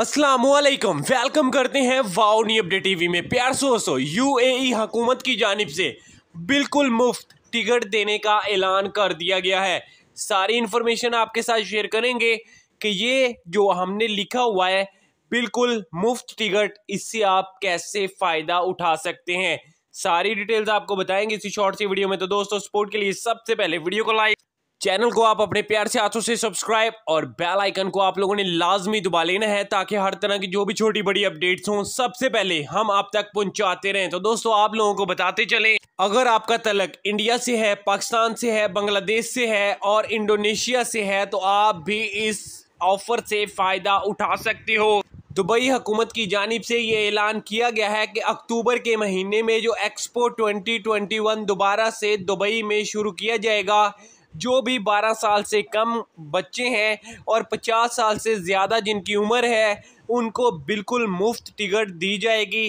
Aslam welcome करते हैं wow नी update TV में प्यार सोसो यूएई हकूमत की जानब से बिल्कुल मुफ्त टिकट देने का ऐलान कर दिया गया है सारी इन्फॉर्मेशन आपके साथ शेयर करेंगे कि ये जो हमने लिखा हुआ है बिल्कुल मुफ्त टिकट इससे आप कैसे फ़ायदा उठा सकते हैं सारी डिटेल्स आपको बताएंगे इसी शॉर्ट सी वीडियो में तो दोस्तों सपोर्ट के लिए सबसे पहले वीडियो को लाइक चैनल को आप अपने प्यार से हाथों से सब्सक्राइब और बेल आइकन को आप लोगों ने लाजमी दबा लेना है ताकि हर तरह की जो भी छोटी बड़ी अपडेट्स हों सबसे पहले हम आप तक पहुंचाते रहें तो दोस्तों आप लोगों को बताते चलें अगर आपका तलक इंडिया से है पाकिस्तान से है बांग्लादेश से है और इंडोनेशिया से है तो आप भी इस ऑफर से फ़ायदा उठा सकते हो दुबई हुकूमत की जानब से ये ऐलान किया गया है कि अक्टूबर के महीने में जो एक्सपो 2021 दोबारा से दुबई में शुरू किया जाएगा जो भी 12 साल से कम बच्चे हैं और 50 साल से ज़्यादा जिनकी उम्र है उनको बिल्कुल मुफ्त टिकट दी जाएगी